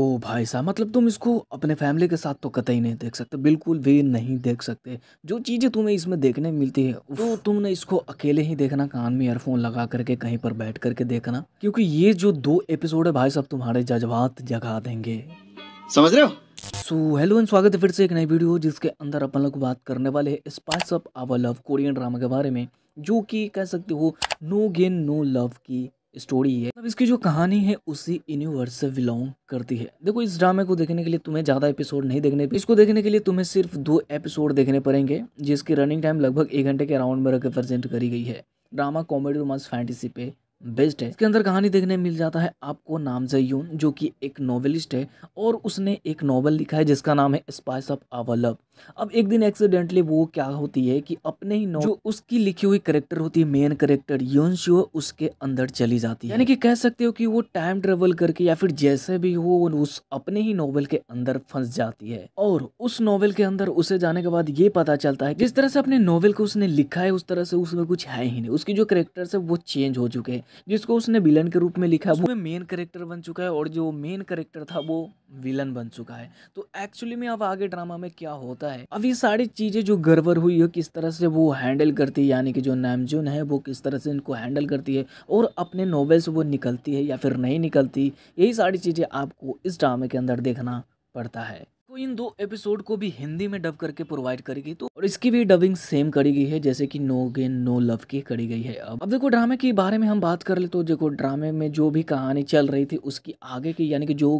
ओह भाई साहब मतलब तुम इसको अपने फैमिली के साथ तो कतई नहीं देख सकते बिल्कुल भी नहीं देख सकते जो चीज़ें तुम्हें इसमें देखने मिलती है वो तो तुमने इसको अकेले ही देखना कान में ईयरफोन लगा करके कहीं पर बैठ करके देखना क्योंकि ये जो दो एपिसोड है भाई साहब तुम्हारे जज्बात जगा देंगे समझ रहे हो सो हेलो एंड स्वागत है फिर से एक नई वीडियो जिसके अंदर अपन लोग बात करने वाले हैं spice of our love Korean drama के बारे में जो कि कह सकते हो नो गेन नो लव की स्टोरी है अब मतलब इसकी जो कहानी है उसी यूनिवर्स से बिलोंग करती है देखो इस ड्रामे को देखने के लिए तुम्हें ज़्यादा एपिसोड नहीं देखने इसको देखने के लिए तुम्हें सिर्फ दो एपिसोड देखने पड़ेंगे जिसकी रनिंग टाइम लगभग एक घंटे के अराउंड में रिप्रेजेंट करी गई है ड्रामा कॉमेडी रोमांस फैंटेसी पे बेस्ट है इसके अंदर कहानी देखने मिल जाता है आपको नामजयून जो कि एक नॉवेलिस्ट है और उसने एक नॉवल लिखा है जिसका नाम है स्पाइस ऑफ आवर लव अब एक दिन एक्सीडेंटली वो क्या होती है कि अपने ही जो उसकी लिखी हुई करेक्टर होती है मेन करेक्टर शो उसके अंदर चली जाती है यानी कि कह सकते हो कि वो टाइम ट्रेवल करके या फिर जैसे भी हो वो उस अपने ही नॉवल के अंदर फंस जाती है और उस नॉवल के अंदर उसे जाने के बाद ये पता चलता है जिस तरह से अपने नॉवल को उसने लिखा है उस तरह से उसमें कुछ है ही नहीं उसकी जो करेक्टर्स है वो चेंज हो चुके हैं जिसको उसने विलन के रूप में लिखा वो मेन करेक्टर बन चुका है और जो मेन करेक्टर था वो विलन बन चुका है तो एक्चुअली में अब आगे ड्रामा में क्या होता है अब ये सारी चीज़ें जो गड़बड़ हुई है किस तरह से वो हैंडल करती है यानी कि जो नैमजुन है वो किस तरह से इनको हैंडल करती है और अपने नॉवेल से वो निकलती है या फिर नहीं निकलती यही सारी चीज़ें आपको इस ड्रामे के अंदर देखना पड़ता है तो इन दो एपिसोड को भी हिंदी में डब करके प्रोवाइड करेगी तो और इसकी भी डबिंग सेम करी गई है जैसे कि नो गेन नो लव की करी गई है अब अब देखो ड्रामे के बारे में हम बात कर ले तो देखो ड्रामे में जो भी कहानी चल रही थी उसकी आगे की यानी कि जो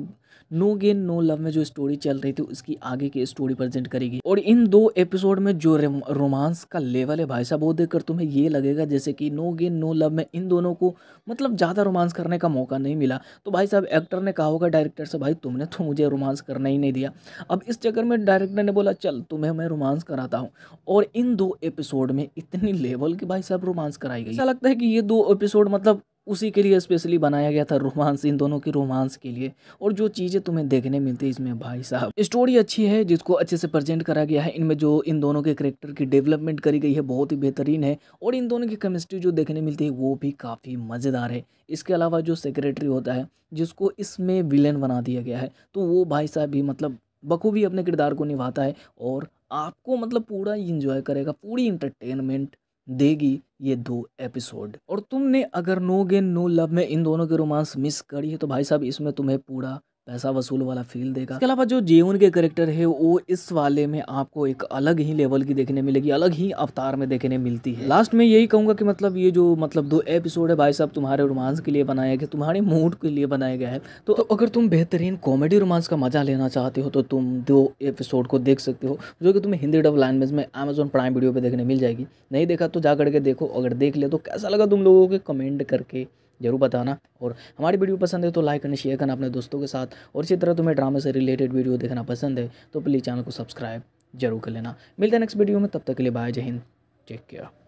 नो गेन नो लव में जो स्टोरी चल रही थी उसकी आगे की स्टोरी प्रेजेंट करेगी और इन दो एपिसोड में जो रोमांस का लेवल है भाई साहब वो देखकर तुम्हें ये लगेगा जैसे कि नो गेन नो लव में इन दोनों को मतलब ज़्यादा रोमांस करने का मौका नहीं मिला तो भाई साहब एक्टर ने कहा होगा डायरेक्टर से भाई तुमने तो मुझे रोमांस करना ही नहीं दिया अब इस चक्कर में डायरेक्टर ने बोला चल तुम्हें मैं रोमांस कराता हूँ और इन दो एपिसोड में इतनी लेवल की भाई साहब रोमांस कराई गई ऐसा लगता है कि ये दो एपिसोड मतलब उसी के लिए स्पेशली बनाया गया था रोमांस इन दोनों के रोमांस के लिए और जो चीज़ें तुम्हें देखने मिलती है इसमें भाई साहब स्टोरी अच्छी है जिसको अच्छे से प्रेजेंट करा गया है इनमें जो इन दोनों के करेक्टर की डेवलपमेंट करी गई है बहुत ही बेहतरीन है और इन दोनों की केमिस्ट्री जो देखने मिलती है वो भी काफ़ी मज़ेदार है इसके अलावा जो सेक्रेटरी होता है जिसको इसमें विलेन बना दिया गया है तो वो भाई साहब भी मतलब बखूबी अपने किरदार को निभाता है और आपको मतलब पूरा इंजॉय करेगा पूरी इंटरटेनमेंट देगी ये दो एपिसोड और तुमने अगर नो गेन नो लव में इन दोनों के रोमांस मिस करी है तो भाई साहब इसमें तुम्हें पूरा पैसा वसूल वाला फील देगा इसके अलावा जो जेवन के करेक्टर है वो इस वाले में आपको एक अलग ही लेवल की देखने मिलेगी अलग ही अवतार में देखने मिलती है लास्ट में यही कहूंगा कि मतलब ये जो मतलब दो एपिसोड है भाई साहब तुम्हारे रोमांस के लिए बनाया गया तुम्हारे मूड के लिए बनाया गया है तो, तो अगर तुम बेहतरीन कॉमेडी रोमांस का मजा लेना चाहते हो तो तुम दो एपिसोड को देख सकते हो जो कि तुम्हें हिंदी डब लैंग्वेज में अमेजोन प्राइम वीडियो पर देखने मिल जाएगी नहीं देखा तो जा करके देखो अगर देख ले तो कैसा लगा तुम लोगों के कमेंट करके ज़रूर बताना और हमारी वीडियो पसंद है तो लाइक करना शेयर करना अपने दोस्तों के साथ और इसी तरह तुम्हें ड्रामे से रिलेटेड वीडियो देखना पसंद है तो प्लीज़ चैनल को सब्सक्राइब जरूर कर लेना मिलते हैं नेक्स्ट वीडियो में तब तक के लिए बाय जय हिंद टेक केयर